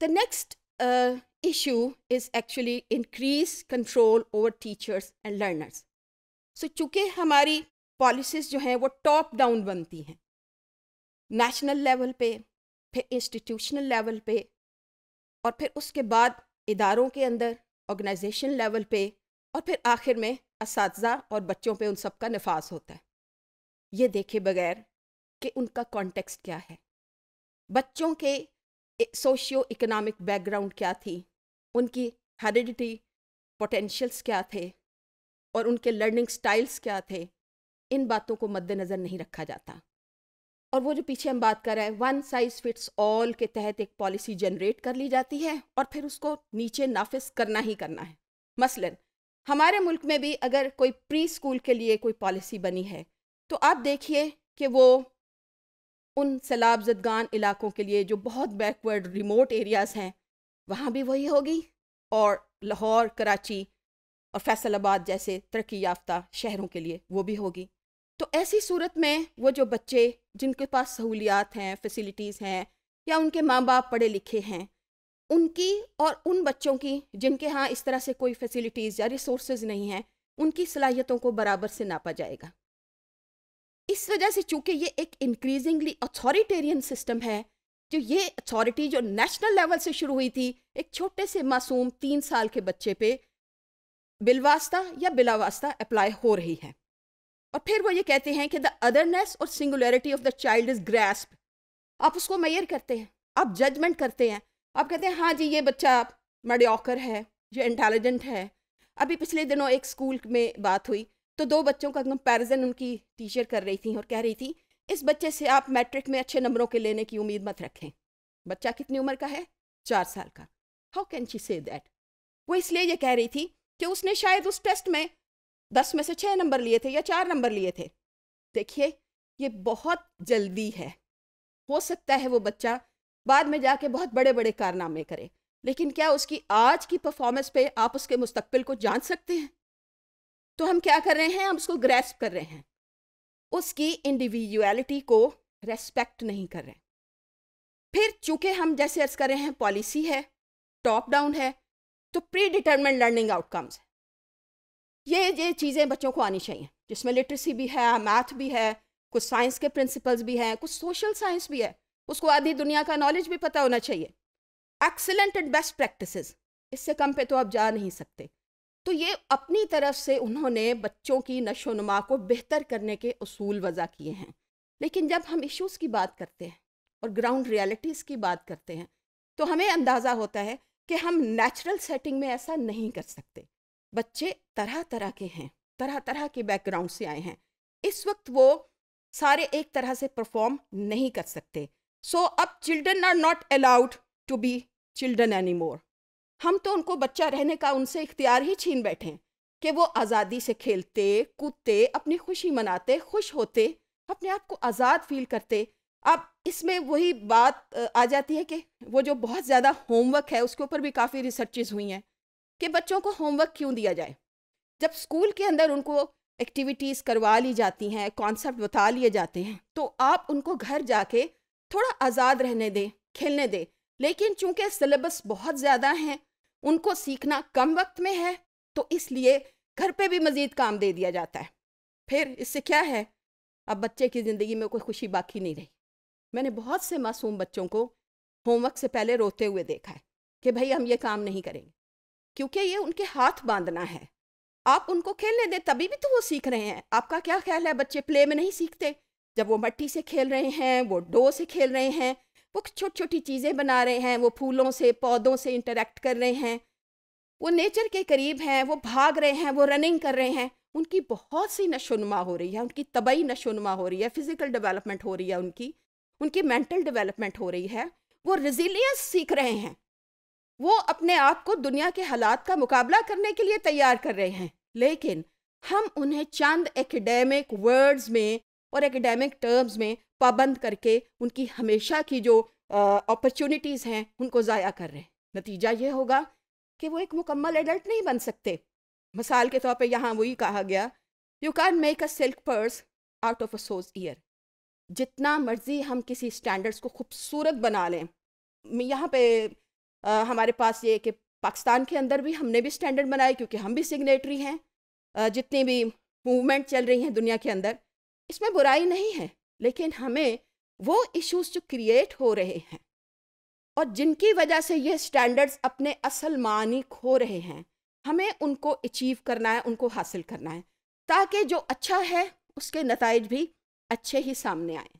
The next uh, issue is actually increased control over teachers and learners. So चूँकि हमारी policies जो हैं वो टॉप डाउन बनती हैं नेशनल लेवल पे फिर इंस्टीट्यूशनल लेवल पे और फिर उसके बाद इदारों के अंदर ऑर्गेनाइजेशन लेवल पे और फिर आखिर में इस और बच्चों पे उन सब का नफाज होता है ये देखे बगैर कि उनका कॉन्टेक्स्ट क्या है बच्चों के सोशियो इकोनॉमिक बैकग्राउंड क्या थी उनकी हेरिडिटी पोटेंशियल्स क्या थे और उनके लर्निंग स्टाइल्स क्या थे इन बातों को मद्देनज़र नहीं रखा जाता और वो जो पीछे हम बात कर रहे हैं वन साइज फिट्स ऑल के तहत एक पॉलिसी जनरेट कर ली जाती है और फिर उसको नीचे नाफिस करना ही करना है मसलन हमारे मुल्क में भी अगर कोई प्री स्कूल के लिए कोई पॉलिसी बनी है तो आप देखिए कि वो उन सैलाब जदगान इलाकों के लिए जो बहुत बैकवर्ड रिमोट एरियाज़ हैं वहाँ भी वही होगी और लाहौर कराची और फैसलाबाद जैसे तरक्की याफ्ता शहरों के लिए वो भी होगी तो ऐसी सूरत में वो जो बच्चे जिनके पास सहूलियात हैं फैसिलिटीज़ हैं या उनके माँ बाप पढ़े लिखे हैं उनकी और उन बच्चों की जिनके यहाँ इस तरह से कोई फैसिलिटीज़ या रिसोर्स नहीं हैं उनकी सलाहियतों को बराबर से नापा जाएगा इस वजह से चूंकि ये एक इंक्रीजिंगली अथॉरिटेरियन सिस्टम है तो जो ये अथॉरिटी जो नेशनल लेवल से शुरू हुई थी एक छोटे से मासूम तीन साल के बच्चे पे बिलवास्ता या बिलावास्ता अप्लाई हो रही है और फिर वो ये कहते हैं कि द अदरनेस और singularity of the child is grasp आप उसको मैयर करते हैं आप जजमेंट करते हैं आप कहते हैं हाँ जी ये बच्चा मडियोकर है जो इंटेलिजेंट है अभी पिछले दिनों एक स्कूल में बात हुई तो दो बच्चों का कंपेरिजन उनकी टीचर कर रही थी और कह रही थी इस बच्चे से आप मैट्रिक में अच्छे नंबरों के लेने की उम्मीद मत रखें बच्चा कितनी उम्र का है चार साल का how can she say that वो इसलिए ये कह रही थी कि उसने शायद उस टेस्ट में दस में से छः नंबर लिए थे या चार नंबर लिए थे देखिए ये बहुत जल्दी है हो सकता है वो बच्चा बाद में जाके बहुत बड़े बड़े कारनामे करे लेकिन क्या उसकी आज की परफॉर्मेंस पे आप उसके मुस्तबिल को जान सकते हैं तो हम क्या कर रहे हैं हम उसको ग्रेस्प कर रहे हैं उसकी इंडिविजुअलिटी को रेस्पेक्ट नहीं कर रहे फिर चूंकि हम जैसे अर्ज कर रहे हैं पॉलिसी है टॉप डाउन है तो प्री डिटर्मेंट लर्निंग आउटकम्स है ये ये चीज़ें बच्चों को आनी चाहिए जिसमें लिटरेसी भी है मैथ भी है कुछ साइंस के प्रिंसिपल्स भी हैं कुछ सोशल साइंस भी है उसको आधी दुनिया का नॉलेज भी पता होना चाहिए एक्सेलेंट एंड बेस्ट प्रैक्टिसेस इससे कम पे तो आप जा नहीं सकते तो ये अपनी तरफ से उन्होंने बच्चों की नशो नुमा को बेहतर करने के असूल वज़ा किए हैं लेकिन जब हम इश्यूज़ की बात करते हैं और ग्राउंड रियलिटीज़ की बात करते हैं तो हमें अंदाज़ा होता है कि हम नेचुरल सेटिंग में ऐसा नहीं कर सकते बच्चे तरह तरह के हैं तरह तरह के बैकग्राउंड से आए हैं इस वक्त वो सारे एक तरह से परफॉर्म नहीं कर सकते सो so, अब children are not allowed to be children any more हम तो उनको बच्चा रहने का उनसे इख्तियार ही छीन बैठे कि वो आज़ादी से खेलते कूदते अपनी खुशी मनाते खुश होते अपने आप को आज़ाद फील करते अब इसमें वही बात आ जाती है कि वो जो बहुत ज़्यादा होमवर्क है उसके ऊपर भी काफ़ी रिसर्चेज हुई हैं कि बच्चों को होमवर्क क्यों दिया जाए जब स्कूल के अंदर उनको एक्टिविटीज़ करवा ली जाती हैं कॉन्सेप्ट बता लिए जाते हैं तो आप उनको घर जाके थोड़ा आज़ाद रहने दें खेलने दें लेकिन चूंकि सिलेबस बहुत ज़्यादा हैं उनको सीखना कम वक्त में है तो इसलिए घर पे भी मज़ीद काम दे दिया जाता है फिर इससे क्या है अब बच्चे की ज़िंदगी में कोई खुशी बाकी नहीं रही मैंने बहुत से मासूम बच्चों को होमवर्क से पहले रोते हुए देखा है कि भाई हम ये काम नहीं करेंगे क्योंकि ये उनके हाथ बांधना है आप उनको खेलने दें तभी भी तो वो सीख रहे हैं आपका क्या ख्याल है बच्चे प्ले में नहीं सीखते जब वो मट्टी से खेल रहे हैं वो डो से खेल रहे हैं वो छोटी छोटी चीज़ें बना रहे हैं वो फूलों से पौधों से इंटरेक्ट कर रहे हैं वो नेचर के करीब हैं वो भाग रहे हैं वो रनिंग कर रहे हैं उनकी बहुत सी नशोनुमा हो रही है उनकी तबई नशोनुमा हो रही है फिज़िकल डेवलपमेंट हो रही है उनकी उनकी मेंटल डेवलपमेंट हो रही है वो रिजिलियंस सीख रहे हैं वो अपने आप को दुनिया के हालात का मुकाबला करने के लिए तैयार कर रहे हैं लेकिन हम उन्हें चंद एकेडमिक वर्ड्स में और एकेडमिक टर्म्स में पाबंद करके उनकी हमेशा की जो अपॉर्चुनिटीज़ हैं उनको ज़ाया कर रहे हैं नतीजा ये होगा कि वो एक मुकम्मल एडल्ट नहीं बन सकते मिसाल के तौर पर यहाँ वही कहा गया you can make a silk purse out of a sow's ear जितना मर्ज़ी हम किसी स्टैंडर्ड्स को खूबसूरत बना लें यहाँ पे आ, हमारे पास ये कि पाकिस्तान के अंदर भी हमने भी स्टैंडर्ड बनाए क्योंकि हम भी सिग्नेटरी हैं जितनी भी मूवमेंट चल रही हैं दुनिया के अंदर इसमें बुराई नहीं है लेकिन हमें वो इश्यूज जो क्रिएट हो रहे हैं और जिनकी वजह से ये स्टैंडर्ड्स अपने असल मानी खो रहे हैं हमें उनको अचीव करना है उनको हासिल करना है ताकि जो अच्छा है उसके नतज भी अच्छे ही सामने आएँ